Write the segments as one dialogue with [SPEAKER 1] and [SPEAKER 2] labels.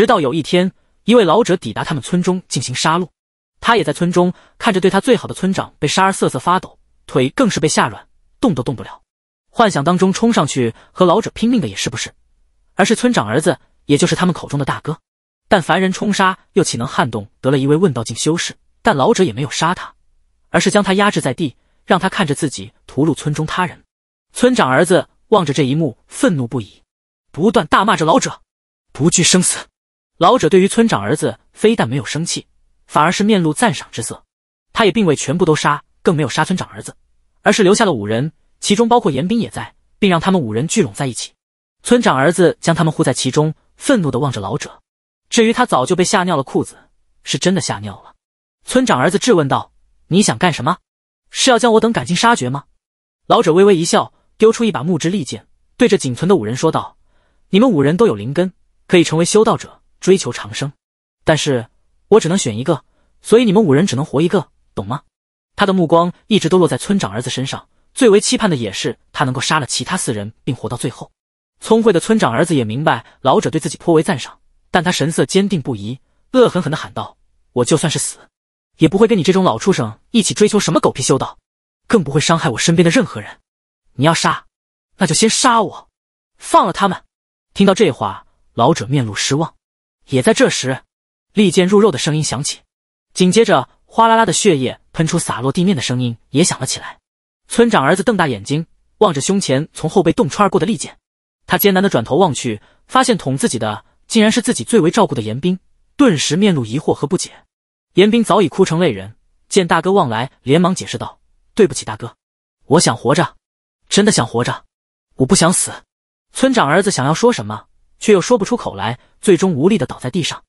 [SPEAKER 1] 直到有一天，一位老者抵达他们村中进行杀戮，他也在村中看着对他最好的村长被杀而瑟瑟发抖，腿更是被吓软，动都动不了。幻想当中冲上去和老者拼命的也是不是？而是村长儿子，也就是他们口中的大哥。但凡人冲杀又岂能撼动得了一位问道境修士？但老者也没有杀他，而是将他压制在地，让他看着自己屠戮村中他人。村长儿子望着这一幕，愤怒不已，不断大骂着老者，不惧生死。老者对于村长儿子非但没有生气，反而是面露赞赏之色。他也并未全部都杀，更没有杀村长儿子，而是留下了五人，其中包括严斌也在，并让他们五人聚拢在一起。村长儿子将他们护在其中，愤怒的望着老者。至于他早就被吓尿了裤子，是真的吓尿了。村长儿子质问道：“你想干什么？是要将我等赶尽杀绝吗？”老者微微一笑，丢出一把木质利剑，对着仅存的五人说道：“你们五人都有灵根，可以成为修道者。”追求长生，但是我只能选一个，所以你们五人只能活一个，懂吗？他的目光一直都落在村长儿子身上，最为期盼的也是他能够杀了其他四人并活到最后。聪慧的村长儿子也明白老者对自己颇为赞赏，但他神色坚定不移，恶狠狠的喊道：“我就算是死，也不会跟你这种老畜生一起追求什么狗屁修道，更不会伤害我身边的任何人。你要杀，那就先杀我，放了他们。”听到这话，老者面露失望。也在这时，利剑入肉的声音响起，紧接着哗啦啦的血液喷出、洒落地面的声音也响了起来。村长儿子瞪大眼睛，望着胸前从后背洞穿而过的利剑，他艰难的转头望去，发现捅自己的竟然是自己最为照顾的严冰，顿时面露疑惑和不解。严冰早已哭成泪人，见大哥望来，连忙解释道：“对不起，大哥，我想活着，真的想活着，我不想死。”村长儿子想要说什么？却又说不出口来，最终无力的倒在地上，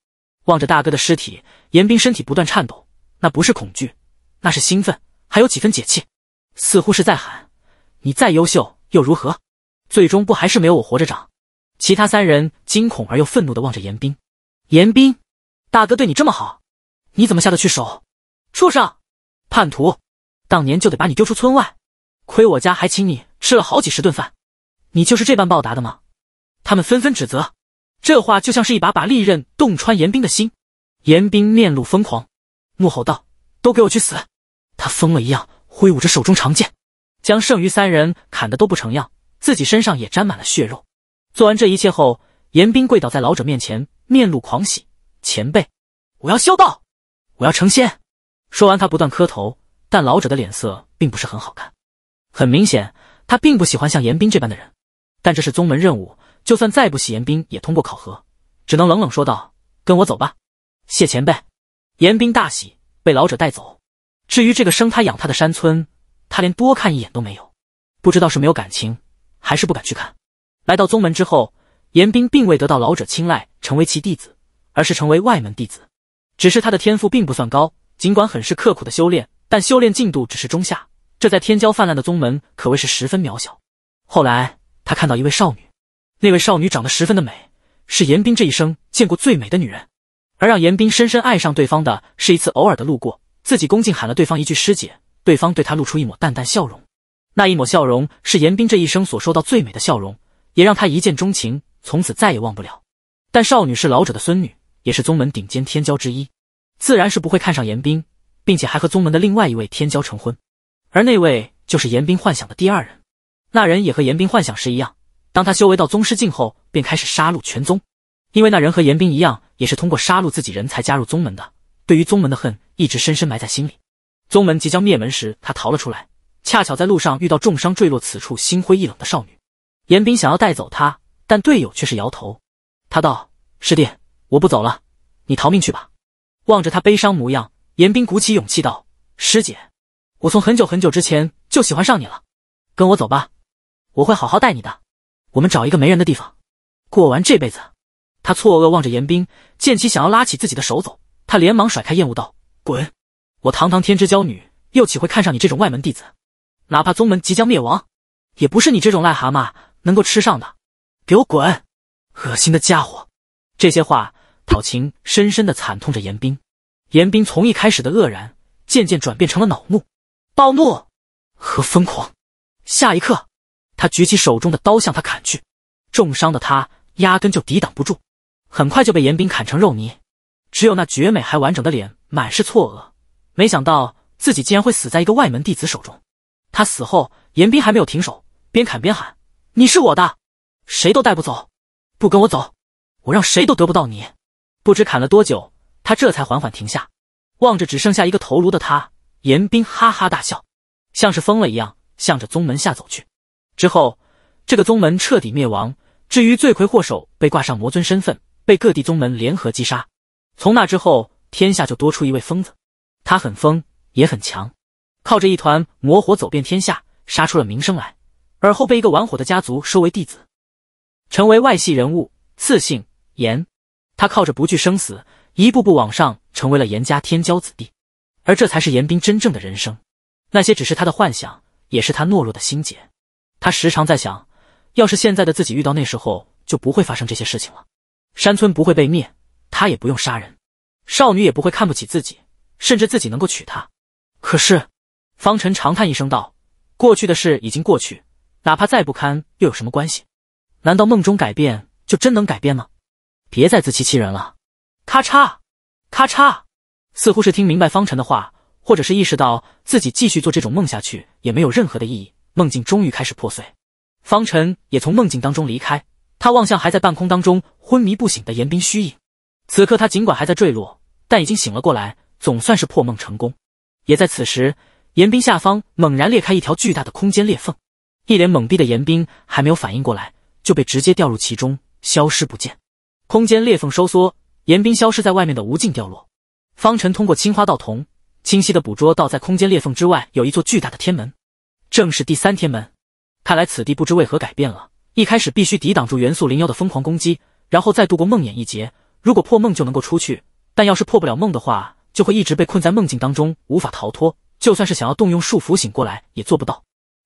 [SPEAKER 1] 望着大哥的尸体，严斌身体不断颤抖。那不是恐惧，那是兴奋，还有几分解气，似乎是在喊：“你再优秀又如何？最终不还是没有我活着长？”其他三人惊恐而又愤怒的望着严斌。严斌，大哥对你这么好，你怎么下得去手？畜生，叛徒！当年就得把你丢出村外。亏我家还请你吃了好几十顿饭，你就是这般报答的吗？他们纷纷指责，这话就像是一把把利刃洞穿严冰的心。严冰面露疯狂，怒吼道：“都给我去死！”他疯了一样挥舞着手中长剑，将剩余三人砍得都不成样，自己身上也沾满了血肉。做完这一切后，严冰跪倒在老者面前，面露狂喜：“前辈，我要修道，我要成仙！”说完，他不断磕头，但老者的脸色并不是很好看。很明显，他并不喜欢像严冰这般的人，但这是宗门任务。就算再不喜，严冰也通过考核，只能冷冷说道：“跟我走吧，谢前辈。”严冰大喜，被老者带走。至于这个生他养他的山村，他连多看一眼都没有，不知道是没有感情，还是不敢去看。来到宗门之后，严冰并未得到老者青睐，成为其弟子，而是成为外门弟子。只是他的天赋并不算高，尽管很是刻苦的修炼，但修炼进度只是中下。这在天骄泛滥的宗门，可谓是十分渺小。后来，他看到一位少女。那位少女长得十分的美，是严冰这一生见过最美的女人。而让严冰深深爱上对方的，是一次偶尔的路过，自己恭敬喊了对方一句“师姐”，对方对她露出一抹淡淡笑容。那一抹笑容是严冰这一生所收到最美的笑容，也让他一见钟情，从此再也忘不了。但少女是老者的孙女，也是宗门顶尖天骄之一，自然是不会看上严冰，并且还和宗门的另外一位天骄成婚。而那位就是严冰幻想的第二人，那人也和严冰幻想时一样。当他修为到宗师境后，便开始杀戮全宗，因为那人和严冰一样，也是通过杀戮自己人才加入宗门的。对于宗门的恨，一直深深埋在心里。宗门即将灭门时，他逃了出来，恰巧在路上遇到重伤坠落此处、心灰意冷的少女。严冰想要带走她，但队友却是摇头。他道：“师弟，我不走了，你逃命去吧。”望着他悲伤模样，严冰鼓起勇气道：“师姐，我从很久很久之前就喜欢上你了，跟我走吧，我会好好待你的。”我们找一个没人的地方，过完这辈子。他错愕望着严冰，见其想要拉起自己的手走，他连忙甩开，厌恶道：“滚！我堂堂天之娇女，又岂会看上你这种外门弟子？哪怕宗门即将灭亡，也不是你这种癞蛤蟆能够吃上的。给我滚！恶心的家伙！”这些话，讨情深深的惨痛着严冰。严冰从一开始的愕然，渐渐转变成了恼怒、暴怒和疯狂。下一刻。他举起手中的刀向他砍去，重伤的他压根就抵挡不住，很快就被严冰砍成肉泥。只有那绝美还完整的脸满是错愕，没想到自己竟然会死在一个外门弟子手中。他死后，严斌还没有停手，边砍边喊：“你是我的，谁都带不走，不跟我走，我让谁都得不到你。”不知砍了多久，他这才缓缓停下，望着只剩下一个头颅的他，严斌哈哈大笑，像是疯了一样，向着宗门下走去。之后，这个宗门彻底灭亡。至于罪魁祸首，被挂上魔尊身份，被各地宗门联合击杀。从那之后，天下就多出一位疯子。他很疯，也很强，靠着一团魔火走遍天下，杀出了名声来。而后被一个玩火的家族收为弟子，成为外系人物，赐姓严。他靠着不惧生死，一步步往上，成为了严家天骄子弟。而这才是严冰真正的人生，那些只是他的幻想，也是他懦弱的心结。他时常在想，要是现在的自己遇到那时候，就不会发生这些事情了。山村不会被灭，他也不用杀人，少女也不会看不起自己，甚至自己能够娶她。可是，方辰长叹一声道：“过去的事已经过去，哪怕再不堪，又有什么关系？难道梦中改变就真能改变吗？别再自欺欺人了。”咔嚓，咔嚓，似乎是听明白方辰的话，或者是意识到自己继续做这种梦下去也没有任何的意义。梦境终于开始破碎，方辰也从梦境当中离开。他望向还在半空当中昏迷不醒的严冰虚影，此刻他尽管还在坠落，但已经醒了过来，总算是破梦成功。也在此时，严冰下方猛然裂开一条巨大的空间裂缝，一脸懵逼的严冰还没有反应过来，就被直接掉入其中，消失不见。空间裂缝收缩，严冰消失在外面的无尽掉落。方辰通过青花道瞳，清晰的捕捉到在空间裂缝之外有一座巨大的天门。正是第三天门，看来此地不知为何改变了。一开始必须抵挡住元素灵妖的疯狂攻击，然后再度过梦魇一劫。如果破梦就能够出去，但要是破不了梦的话，就会一直被困在梦境当中，无法逃脱。就算是想要动用束缚醒过来，也做不到，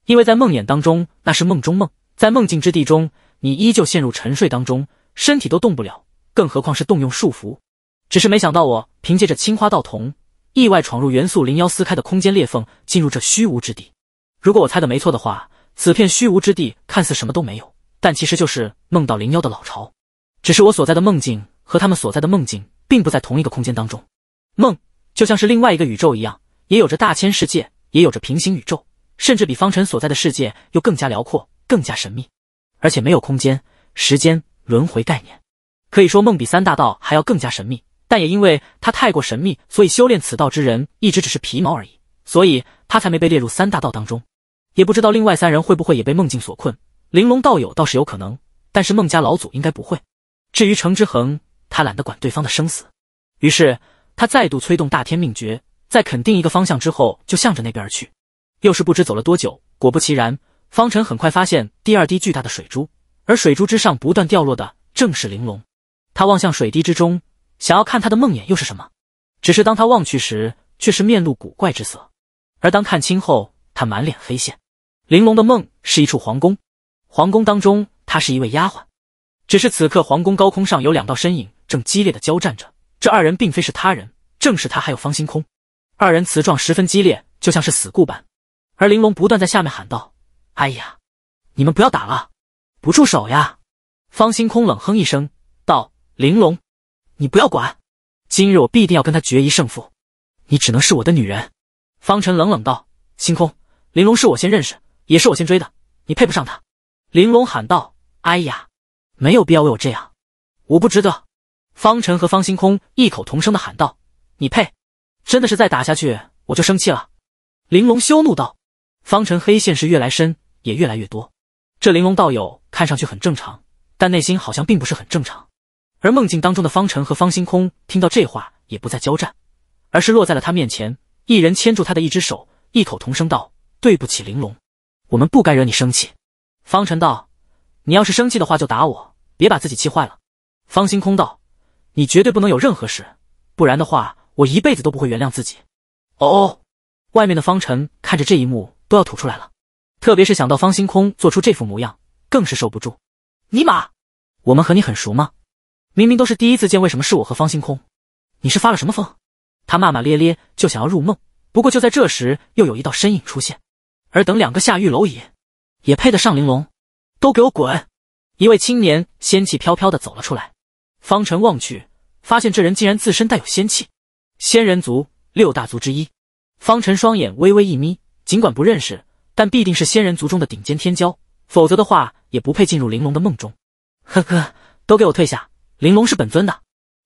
[SPEAKER 1] 因为在梦魇当中那是梦中梦，在梦境之地中，你依旧陷入沉睡当中，身体都动不了，更何况是动用束缚。只是没想到，我凭借着青花道童，意外闯入元素灵妖撕开的空间裂缝，进入这虚无之地。如果我猜的没错的话，此片虚无之地看似什么都没有，但其实就是梦到灵妖的老巢。只是我所在的梦境和他们所在的梦境并不在同一个空间当中。梦就像是另外一个宇宙一样，也有着大千世界，也有着平行宇宙，甚至比方辰所在的世界又更加辽阔、更加神秘，而且没有空间、时间、轮回概念。可以说，梦比三大道还要更加神秘，但也因为它太过神秘，所以修炼此道之人一直只是皮毛而已，所以他才没被列入三大道当中。也不知道另外三人会不会也被梦境所困，玲珑道友倒是有可能，但是孟家老祖应该不会。至于程之恒，他懒得管对方的生死，于是他再度催动大天命诀，在肯定一个方向之后，就向着那边而去。又是不知走了多久，果不其然，方辰很快发现第二滴巨大的水珠，而水珠之上不断掉落的正是玲珑。他望向水滴之中，想要看他的梦魇又是什么，只是当他望去时，却是面露古怪之色。而当看清后，他满脸黑线。玲珑的梦是一处皇宫，皇宫当中，她是一位丫鬟。只是此刻，皇宫高空上有两道身影正激烈的交战着。这二人并非是他人，正是他还有方星空。二人词状十分激烈，就像是死固般。而玲珑不断在下面喊道：“哎呀，你们不要打了，不住手呀！”方星空冷哼一声道：“玲珑，你不要管，今日我必定要跟他决一胜负，你只能是我的女人。”方辰冷冷道：“星空，玲珑是我先认识。”也是我先追的，你配不上他。”玲珑喊道。“哎呀，没有必要为我这样，我不值得。”方辰和方星空异口同声的喊道。“你配？”真的是再打下去，我就生气了。”玲珑羞怒道。方辰黑线是越来深，也越来越多。这玲珑道友看上去很正常，但内心好像并不是很正常。而梦境当中的方辰和方星空听到这话，也不再交战，而是落在了他面前，一人牵住他的一只手，异口同声道：“对不起，玲珑。”我们不该惹你生气，方辰道。你要是生气的话，就打我，别把自己气坏了。方星空道，你绝对不能有任何事，不然的话，我一辈子都不会原谅自己。哦，外面的方辰看着这一幕都要吐出来了，特别是想到方星空做出这副模样，更是受不住。尼玛，我们和你很熟吗？明明都是第一次见，为什么是我和方星空？你是发了什么疯？他骂骂咧咧就想要入梦，不过就在这时，又有一道身影出现。而等两个下狱蝼蚁，也配得上玲珑？都给我滚！一位青年仙气飘飘的走了出来。方辰望去，发现这人竟然自身带有仙气，仙人族六大族之一。方辰双眼微微一眯，尽管不认识，但必定是仙人族中的顶尖天骄，否则的话也不配进入玲珑的梦中。呵呵，都给我退下，玲珑是本尊的。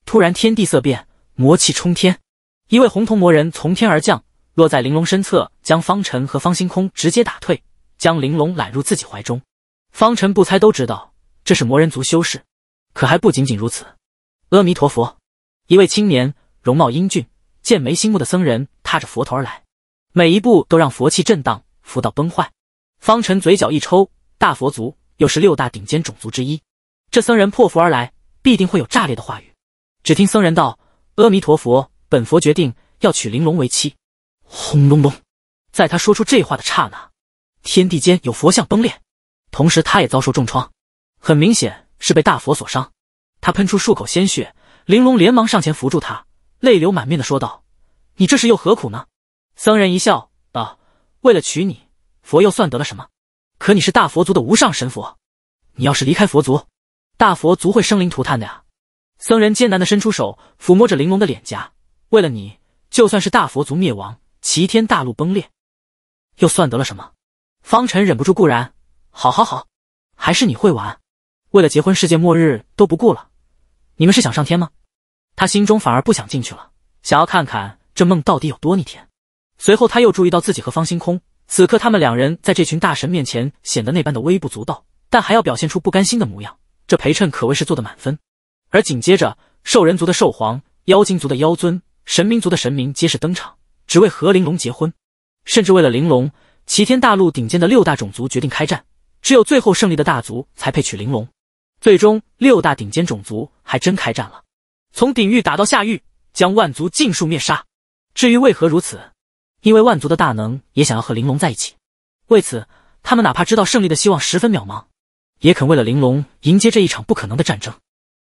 [SPEAKER 1] 突然天地色变，魔气冲天，一位红瞳魔人从天而降。落在玲珑身侧，将方辰和方星空直接打退，将玲珑揽入自己怀中。方辰不猜都知道这是魔人族修士，可还不仅仅如此。阿弥陀佛，一位青年容貌英俊、剑眉星目的僧人踏着佛头而来，每一步都让佛气震荡，佛道崩坏。方辰嘴角一抽，大佛族又是六大顶尖种族之一，这僧人破佛而来，必定会有炸裂的话语。只听僧人道：“阿弥陀佛，本佛决定要娶玲珑为妻。”轰隆隆，在他说出这话的刹那，天地间有佛像崩裂，同时他也遭受重创，很明显是被大佛所伤。他喷出数口鲜血，玲珑连忙上前扶住他，泪流满面的说道：“你这是又何苦呢？”僧人一笑道：“为了娶你，佛又算得了什么？可你是大佛族的无上神佛，你要是离开佛族，大佛族会生灵涂炭的啊！”僧人艰难的伸出手，抚摸着玲珑的脸颊：“为了你，就算是大佛族灭亡。”齐天大陆崩裂，又算得了什么？方辰忍不住固然，好好好，还是你会玩，为了结婚、世界末日都不顾了，你们是想上天吗？他心中反而不想进去了，想要看看这梦到底有多逆天。随后他又注意到自己和方星空，此刻他们两人在这群大神面前显得那般的微不足道，但还要表现出不甘心的模样，这陪衬可谓是做得满分。而紧接着，兽人族的兽皇、妖精族的妖尊、神明族的神明皆是登场。只为和玲珑结婚，甚至为了玲珑，齐天大陆顶尖的六大种族决定开战。只有最后胜利的大族才配娶玲珑。最终，六大顶尖种族还真开战了，从顶域打到下域，将万族尽数灭杀。至于为何如此，因为万族的大能也想要和玲珑在一起。为此，他们哪怕知道胜利的希望十分渺茫，也肯为了玲珑迎接这一场不可能的战争。